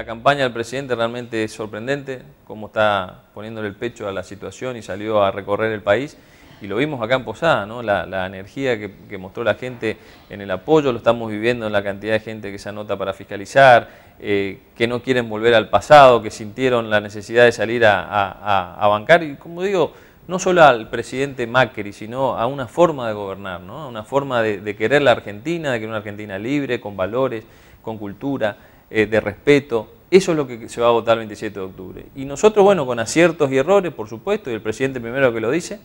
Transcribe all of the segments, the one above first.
la campaña del presidente realmente es sorprendente, cómo está poniéndole el pecho a la situación y salió a recorrer el país. Y lo vimos acá en Posada, ¿no? la, energía que, mostró la gente en el apoyo, lo estamos viviendo en la cantidad de gente que se anota para fiscalizar, eh, que no quieren volver al pasado, que sintieron la necesidad de salir a, bancar. Y como digo, no solo al presidente Macri, sino a una forma de gobernar, a una forma de, de, querer la Argentina, de querer una Argentina libre, con valores, con cultura. Eh, de respeto. Eso es lo que se va a votar el 27 de octubre. Y nosotros, bueno, con aciertos y errores, por supuesto, y el presidente primero que lo dice,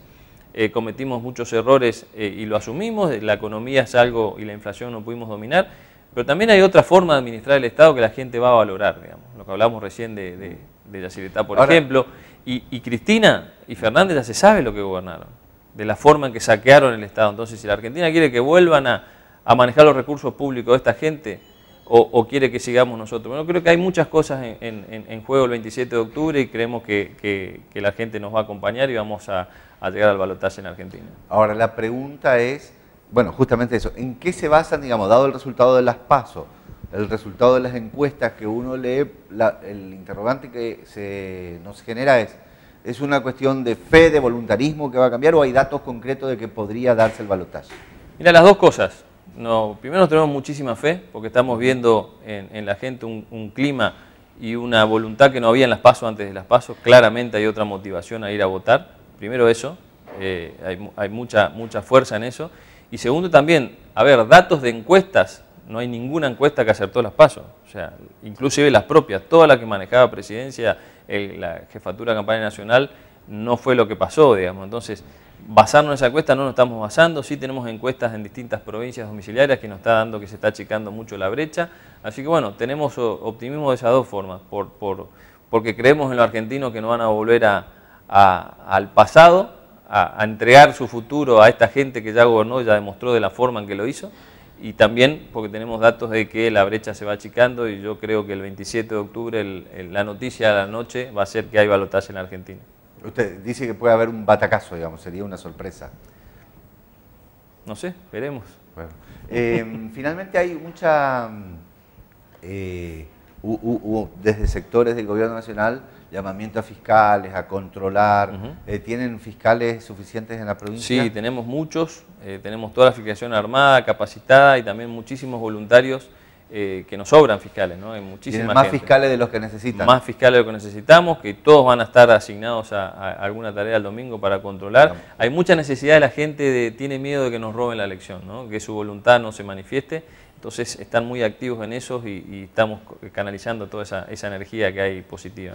eh, cometimos muchos errores eh, y lo asumimos, la economía es algo y la inflación no pudimos dominar, pero también hay otra forma de administrar el Estado que la gente va a valorar, digamos, lo que hablamos recién de, de, de por ejemplo, y, Cristina y Fernández ya se sabe lo que gobernaron, de la forma en que saquearon el Estado. Entonces, si la Argentina quiere que vuelvan a, a manejar los recursos públicos de esta gente, o, quiere que sigamos nosotros. Bueno, creo que hay muchas cosas en, juego el 27 de octubre y creemos que, la gente nos va a acompañar y vamos a, llegar al balotaje en Argentina. Ahora, la pregunta es, bueno, justamente eso, ¿en qué se basan, digamos, dado el resultado de las PASO, el resultado de las encuestas que uno lee, el interrogante que se nos genera es, ¿es una cuestión de fe, de voluntarismo que va a cambiar o hay datos concretos de que podría darse el balotaje? Mira, las dos cosas no, primero tenemos muchísima fe, porque estamos viendo en, la gente un, clima y una voluntad que no había en las pasos antes de las pasos. Claramente hay otra motivación a ir a votar. Primero eso, eh, hay, mucha, mucha fuerza en eso. Y segundo también, a ver, datos de encuestas, no hay ninguna encuesta que acertó las pasos. O sea, inclusive las propias, toda la que manejaba presidencia, la jefatura de campaña nacional, no fue lo que pasó, digamos. Entonces, basarnos en esa encuesta no nos estamos basando, sí tenemos encuestas en distintas provincias domiciliarias que nos está dando que se está achicando mucho la brecha, así que bueno, tenemos optimismo de esas dos formas, por, por, porque creemos en los argentinos que no van a volver al pasado, a, entregar su futuro a esta gente que ya gobernó, ya demostró de la forma en que lo hizo, y también porque tenemos datos de que la brecha se va achicando y yo creo que el 27 de octubre la noticia de la noche va a ser que hay balotaje en Argentina. Usted dice que puede haber un batacazo, digamos, sería una sorpresa. No sé, veremos. Em, finalmente hay mucha, mm, eh, desde sectores del gobierno nacional llamamiento a fiscales, a controlar. Eh, ¿Tienen fiscales suficientes en la provincia? Sí, tenemos muchos, eh, tenemos toda la fiscalización armada, capacitada y también muchísimos voluntarios eh, que nos sobran fiscales, ¿no? Hay muchísimas. Más fiscales de los que necesitan. Más fiscales de los que necesitamos, que todos van a estar asignados a, alguna tarea el domingo para controlar. Hay mucha necesidad de la gente, tiene miedo de que nos roben la elección, Que su voluntad no se manifieste. Entonces están muy activos en eso y, estamos canalizando toda esa, energía que hay positiva.